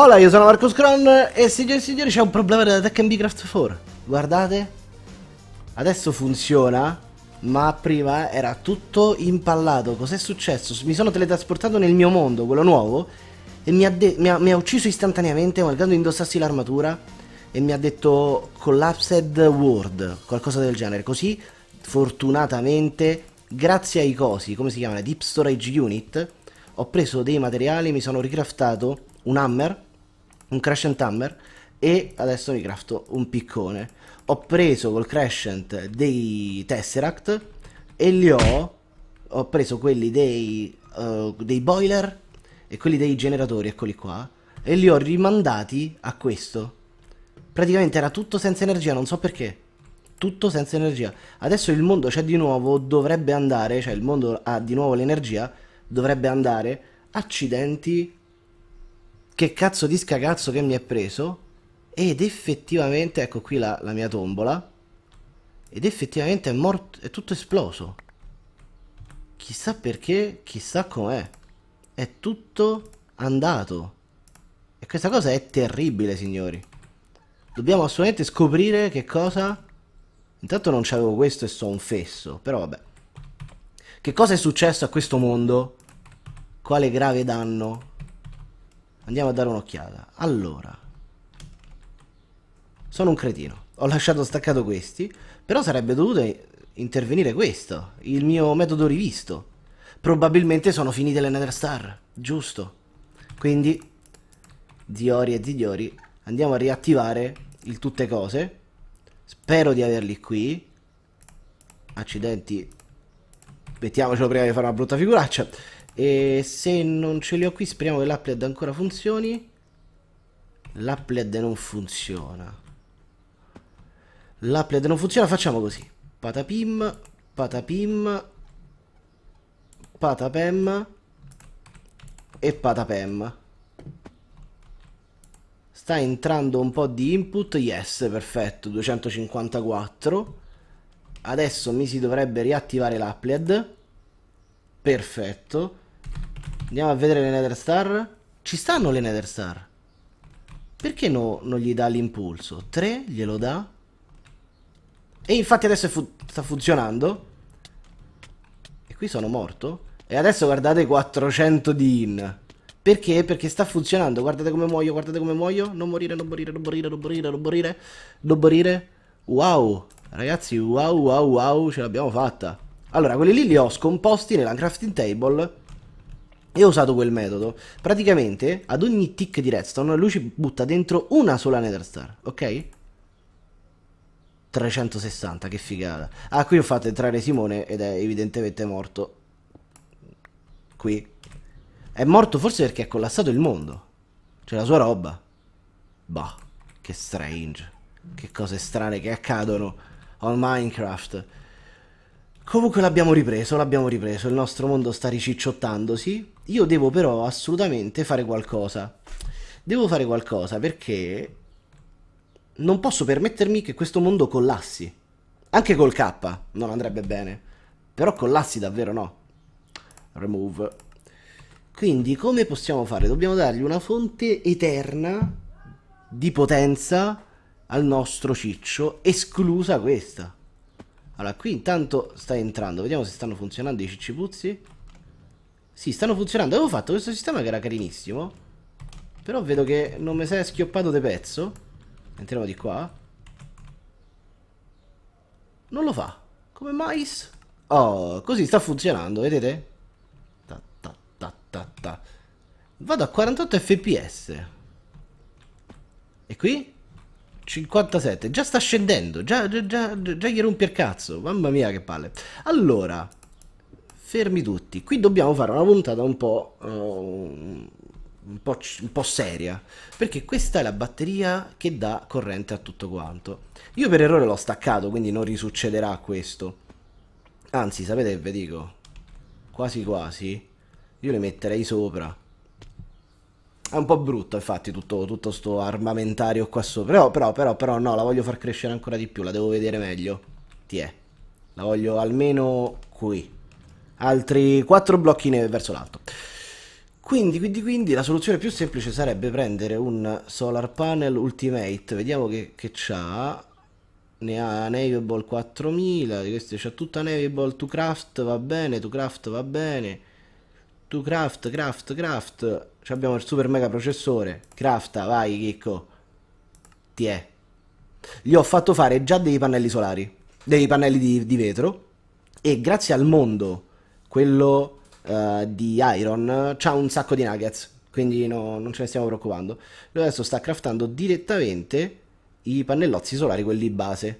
Hola, io sono Marco Scron e signori e signori c'è un problema della Tekken Craft 4. Guardate, adesso funziona, ma prima era tutto impallato. Cos'è successo? Mi sono teletrasportato nel mio mondo, quello nuovo, e mi ha, mi ha, mi ha ucciso istantaneamente malgrado indossassi l'armatura e mi ha detto Collapsed World, qualcosa del genere. Così, fortunatamente, grazie ai cosi, come si chiama, Deep Storage Unit, ho preso dei materiali, mi sono ricraftato un hammer un Crescent Hammer e adesso mi crafto un piccone. Ho preso col Crescent dei Tesseract e li ho, ho preso quelli dei, uh, dei boiler e quelli dei generatori, eccoli qua, e li ho rimandati a questo. Praticamente era tutto senza energia, non so perché. Tutto senza energia. Adesso il mondo c'è di nuovo, dovrebbe andare, cioè il mondo ha di nuovo l'energia, dovrebbe andare. Accidenti, che cazzo di scagazzo che mi è preso ed effettivamente, ecco qui la, la mia tombola, ed effettivamente è morto, è tutto esploso. Chissà perché, chissà com'è. È tutto andato. E questa cosa è terribile, signori. Dobbiamo assolutamente scoprire che cosa... Intanto non c'avevo questo e so un fesso, però vabbè. Che cosa è successo a questo mondo? Quale grave danno Andiamo a dare un'occhiata. Allora. Sono un cretino. Ho lasciato staccato questi. Però sarebbe dovuto intervenire questo. Il mio metodo rivisto. Probabilmente sono finite le Nether Star. Giusto. Quindi, Ziori e Diori, andiamo a riattivare il tutte cose. Spero di averli qui. Accidenti. Mettiamocelo prima di fare una brutta figuraccia. E se non ce li ho qui, speriamo che l'applet ancora funzioni. L'applet non funziona. L'applet non funziona, facciamo così. Patapim, patapim, patapem e patapem. Sta entrando un po' di input, yes, perfetto, 254. Adesso mi si dovrebbe riattivare l'applet. Perfetto. Andiamo a vedere le Nether Star. Ci stanno le Nether Star. Perché no, non gli dà l'impulso? 3 glielo dà. E infatti adesso fu sta funzionando. E qui sono morto. E adesso guardate 400 di in. Perché? Perché sta funzionando. Guardate come muoio, guardate come muoio. Non morire, non morire, non morire, non morire, non morire. Non morire. Wow. Ragazzi, wow, wow, wow. Ce l'abbiamo fatta. Allora, quelli lì li ho scomposti nella crafting table e ho usato quel metodo. Praticamente ad ogni tick di redstone lui ci butta dentro una sola nether star, ok? 360, che figata. Ah, qui ho fatto entrare Simone ed è evidentemente morto. Qui. È morto forse perché ha collassato il mondo. C'è la sua roba. Bah, che strange. Che cose strane che accadono on Minecraft. Comunque l'abbiamo ripreso, l'abbiamo ripreso, il nostro mondo sta ricicciottandosi. Io devo però assolutamente fare qualcosa. Devo fare qualcosa perché non posso permettermi che questo mondo collassi. Anche col K non andrebbe bene. Però collassi davvero no. Remove. Quindi come possiamo fare? Dobbiamo dargli una fonte eterna di potenza al nostro ciccio, esclusa questa. Allora, qui intanto sta entrando. Vediamo se stanno funzionando i ciccipuzzi. Sì, stanno funzionando. Avevo fatto questo sistema che era carinissimo. Però vedo che non mi sei schioppato di pezzo. Entriamo di qua. Non lo fa. Come mais. Oh, così sta funzionando, vedete? Ta, ta, ta, ta, ta. Vado a 48 fps. E qui? 57, già sta scendendo, già, già, già, già gli rompi il cazzo, mamma mia che palle. Allora, fermi tutti, qui dobbiamo fare una puntata un po', uh, un, po', un po' seria, perché questa è la batteria che dà corrente a tutto quanto. Io per errore l'ho staccato, quindi non risuccederà questo. Anzi, sapete che vi dico, quasi quasi, io le metterei sopra è un po' brutto, infatti, tutto, questo armamentario qua sopra. Però, però, però, però, no, la voglio far crescere ancora di più, la devo vedere meglio. Ti è. La voglio almeno qui. Altri quattro blocchi verso l'alto. Quindi, quindi, quindi, la soluzione più semplice sarebbe prendere un solar panel ultimate. Vediamo che, che c'ha. Ne ha enable 4000, di queste c'ha tutta enable, to craft va bene, to craft va bene. To craft, craft, craft cioè, abbiamo il super mega processore. Crafta, vai Chicco. Ti è. Gli ho fatto fare già dei pannelli solari, dei pannelli di, di vetro. E grazie al mondo, quello uh, di Iron, c'ha un sacco di nuggets. Quindi no, non ce ne stiamo preoccupando. Lui adesso sta craftando direttamente i pannellozzi solari, quelli base.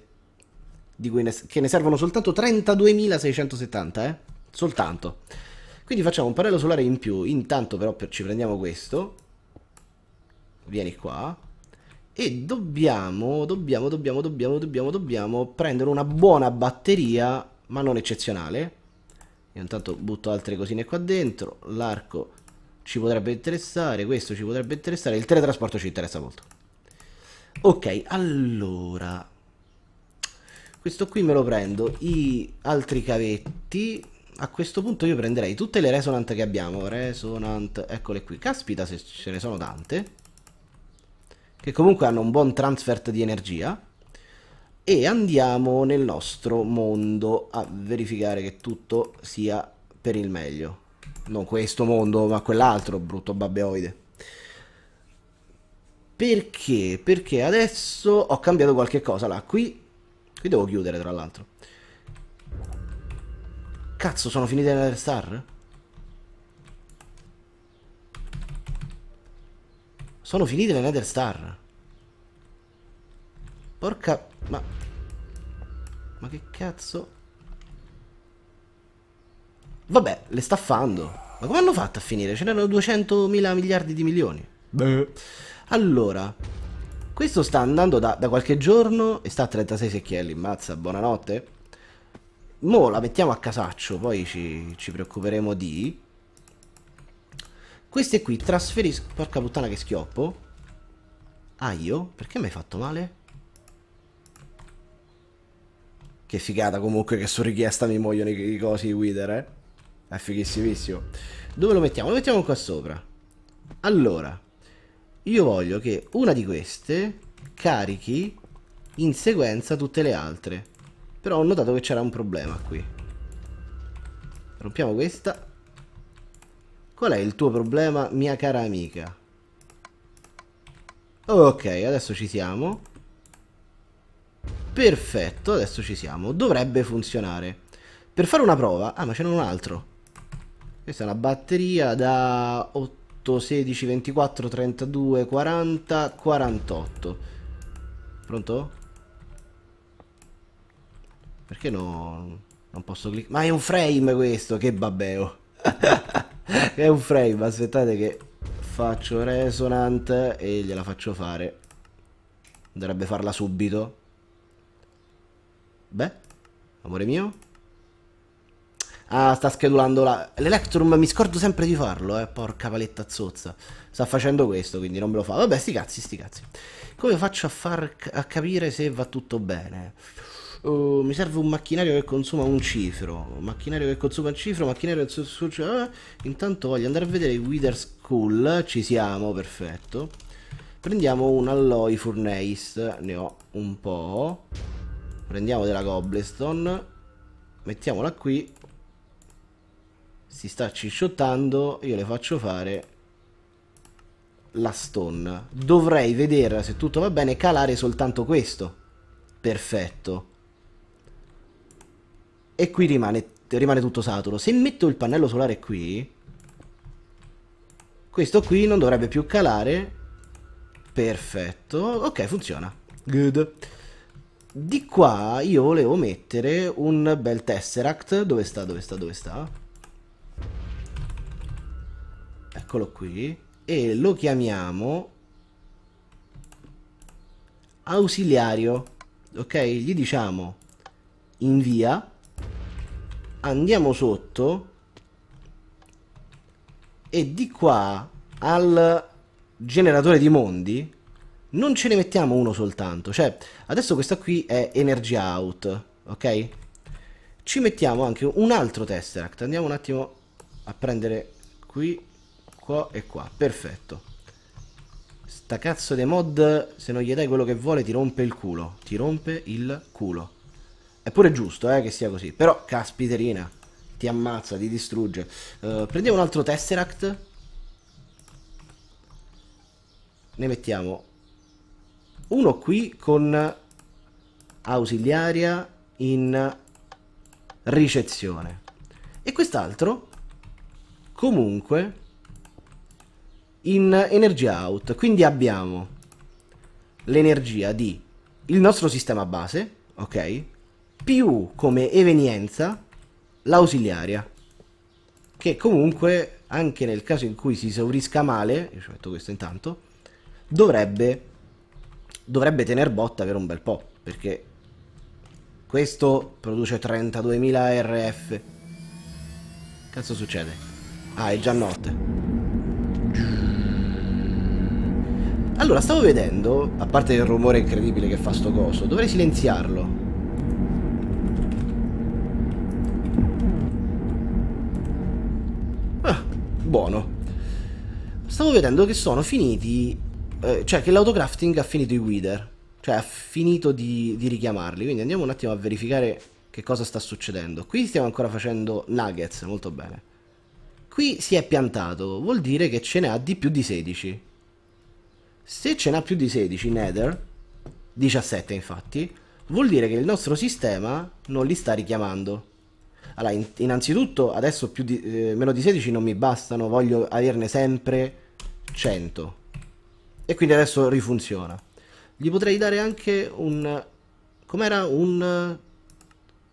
Di cui ne, che ne servono soltanto 32.670, eh? Soltanto. Quindi facciamo un pannello solare in più. Intanto però per, ci prendiamo questo. Vieni qua. E dobbiamo, dobbiamo, dobbiamo, dobbiamo, dobbiamo, dobbiamo prendere una buona batteria, ma non eccezionale. Io intanto butto altre cosine qua dentro. L'arco ci potrebbe interessare, questo ci potrebbe interessare. Il teletrasporto ci interessa molto. Ok, allora... Questo qui me lo prendo. I altri cavetti a questo punto io prenderei tutte le resonant che abbiamo. Resonant, eccole qui. Caspita se ce ne sono tante. Che comunque hanno un buon transfert di energia. E andiamo nel nostro mondo a verificare che tutto sia per il meglio. Non questo mondo, ma quell'altro, brutto babbeoide. Perché? Perché adesso ho cambiato qualche cosa là. Qui, qui devo chiudere, tra l'altro. Cazzo, sono finite le star? Sono finite le Nether Star. Porca... Ma... Ma che cazzo? Vabbè, le sta fando. Ma come hanno fatto a finire? Ce n'erano 200.000 miliardi di milioni. Beh. Allora, questo sta andando da, da qualche giorno e sta a 36 secchielli. Mazza, buonanotte. Mo la mettiamo a casaccio, poi ci, ci preoccuperemo di... Queste qui trasferisco... Porca puttana che schioppo. Ah, io? Perché mi hai fatto male? Che figata comunque che su richiesta mi muoiono i, i cosi Wither, eh? È fighissimissimo. Dove lo mettiamo? Lo mettiamo qua sopra. Allora, io voglio che una di queste carichi in sequenza tutte le altre. Però ho notato che c'era un problema qui. Rompiamo questa. Qual è il tuo problema, mia cara amica? Ok, adesso ci siamo. Perfetto, adesso ci siamo. Dovrebbe funzionare. Per fare una prova... Ah, ma ce n'è un altro. Questa è una batteria da 8, 16, 24, 32, 40, 48. Pronto? Perché no? Non posso cliccare. Ma è un frame questo, che babbeo. è un frame, aspettate che faccio resonant e gliela faccio fare. Dovrebbe farla subito. Beh, amore mio. Ah, sta schedulando la... L'Electrum mi scordo sempre di farlo, eh. Porca paletta zozza. Sta facendo questo, quindi non me lo fa. Vabbè, sti cazzi, sti cazzi. Come faccio a far... a capire se va tutto bene? oh, mi serve un macchinario che consuma un cifro, un macchinario che consuma un cifro, un macchinario che consuma... Eh, intanto voglio andare a vedere Wither School, ci siamo, perfetto. Prendiamo un Alloy Furnace, ne ho un po'. Prendiamo della Goblestone, mettiamola qui. Si sta cicciottando, io le faccio fare la stone. Dovrei vederla, se tutto va bene, calare soltanto questo. Perfetto. E qui rimane, rimane tutto saturo. Se metto il pannello solare qui, questo qui non dovrebbe più calare. Perfetto. Ok, funziona. Good. Di qua io volevo mettere un bel tesseract. Dove sta, dove sta, dove sta? Eccolo qui. E lo chiamiamo ausiliario. Ok, gli diciamo invia andiamo sotto e di qua al generatore di mondi non ce ne mettiamo uno soltanto cioè adesso questa qui è energy out ok ci mettiamo anche un altro tesseract andiamo un attimo a prendere qui qua e qua perfetto sta cazzo dei mod se non gli dai quello che vuole ti rompe il culo ti rompe il culo è pure giusto eh, che sia così. Però, caspiterina, ti ammazza, ti distrugge. Uh, prendiamo un altro Tesseract. Ne mettiamo uno qui con ausiliaria in ricezione. E quest'altro comunque in energia out. Quindi abbiamo l'energia di il nostro sistema base, ok? più come evenienza l'ausiliaria, che comunque anche nel caso in cui si esaurisca male, io ci metto questo intanto, dovrebbe, dovrebbe tener botta per un bel po', perché questo produce 32.000 RF. Cazzo succede? Ah, è già notte. Allora, stavo vedendo, a parte il rumore incredibile che fa sto coso, dovrei silenziarlo. buono. Stavo vedendo che sono finiti, eh, cioè che l'autocrafting ha finito i Wither, cioè ha finito di, di richiamarli, quindi andiamo un attimo a verificare che cosa sta succedendo. Qui stiamo ancora facendo nuggets, molto bene. Qui si è piantato, vuol dire che ce n'ha di più di 16. Se ce n'ha più di 16 Nether, 17 infatti, vuol dire che il nostro sistema non li sta richiamando. Allora, in, innanzitutto adesso di, eh, meno di 16 non mi bastano, voglio averne sempre 100. E quindi adesso rifunziona. Gli potrei dare anche un... Com'era? Un...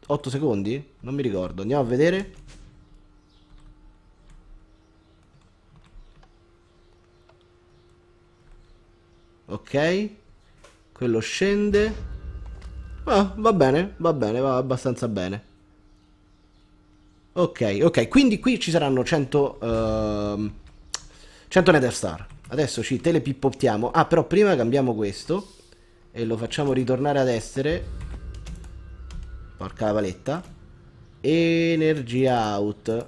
8 secondi? Non mi ricordo. Andiamo a vedere. Ok. Quello scende. Ah, va bene, va bene, va abbastanza bene. Ok, ok, quindi qui ci saranno 100, uh, 100 Nether Star. Adesso ci telepippottiamo. Ah, però prima cambiamo questo e lo facciamo ritornare ad essere... Porca la paletta. Energia out.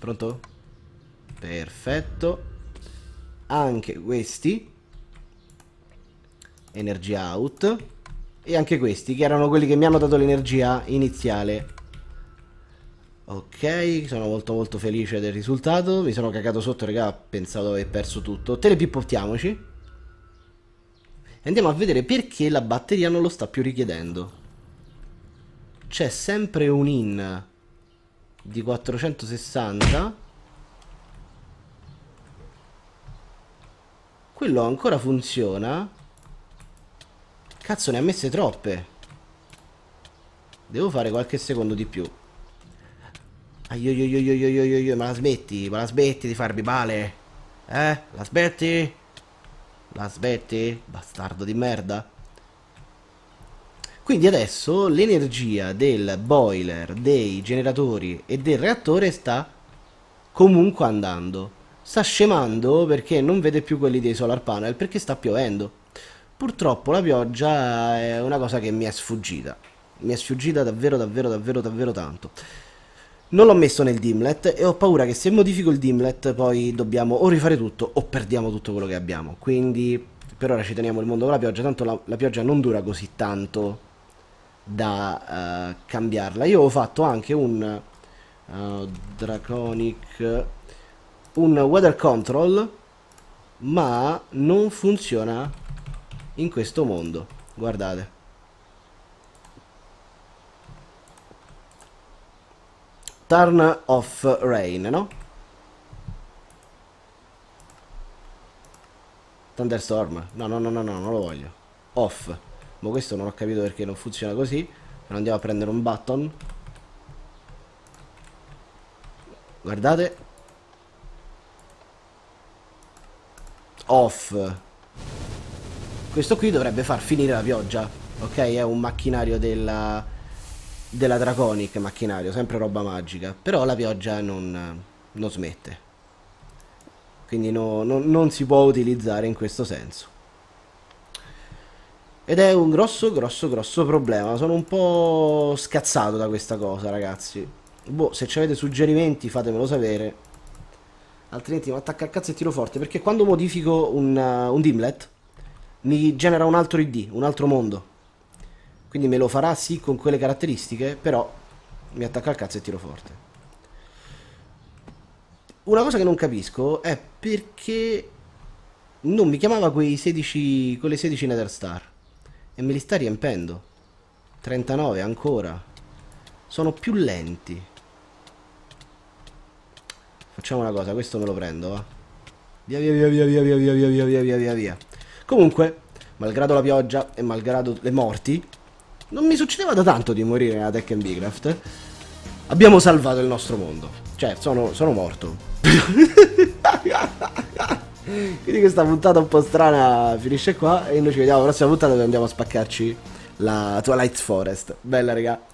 Pronto? Perfetto. Anche questi. Energia out. E anche questi, che erano quelli che mi hanno dato l'energia iniziale Ok, sono molto molto felice del risultato. Mi sono cagato sotto, raga, pensavo di aver perso tutto. Telepipottiamoci. E andiamo a vedere perché la batteria non lo sta più richiedendo. C'è sempre un in di 460. Quello ancora funziona. Cazzo, ne ha messe troppe. Devo fare qualche secondo di più. Aiuiuiuiuiuiuiui, ma la smetti, ma la smetti di farmi male? Eh? La smetti? La smetti? Bastardo di merda. Quindi adesso l'energia del boiler, dei generatori e del reattore sta comunque andando. Sta scemando perché non vede più quelli dei solar panel perché sta piovendo. Purtroppo la pioggia è una cosa che mi è sfuggita. Mi è sfuggita davvero davvero davvero davvero tanto. Non l'ho messo nel dimlet e ho paura che se modifico il dimlet poi dobbiamo o rifare tutto o perdiamo tutto quello che abbiamo. Quindi per ora ci teniamo il mondo con la pioggia, tanto la, la pioggia non dura così tanto da uh, cambiarla. Io ho fatto anche un uh, Draconic, un Weather Control, ma non funziona in questo mondo. Guardate. Turn off rain, no? Thunderstorm. No, no, no, no, no, non lo voglio. Off. Ma questo non ho capito perché non funziona così. Però andiamo a prendere un button. Guardate. Off. Questo qui dovrebbe far finire la pioggia. Ok, è un macchinario della della Draconic macchinario, sempre roba magica, però la pioggia non, non smette, quindi no, no, non si può utilizzare in questo senso. Ed è un grosso, grosso, grosso problema. Sono un po' scazzato da questa cosa, ragazzi. Boh, se avete suggerimenti fatemelo sapere. Altrimenti mi attacca al cazzo e tiro forte. Perché quando modifico un, uh, un dimlet, mi genera un altro ID, un altro mondo. Quindi me lo farà sì con quelle caratteristiche, però mi attacca al cazzo e tiro forte. Una cosa che non capisco è perché non mi chiamava quei 16, quelle 16 Nether Star. E me li sta riempendo. 39 ancora. Sono più lenti. Facciamo una cosa, questo me lo prendo, va. Via via via via via via via via via via via via. Comunque, malgrado la pioggia e malgrado le morti, non mi succedeva da tanto di morire a Tekken Bigcraft. Abbiamo salvato il nostro mondo. Cioè, sono, sono morto. Quindi questa puntata un po' strana finisce qua e noi ci vediamo alla prossima puntata dove andiamo a spaccarci la Twilight Forest. Bella, raga.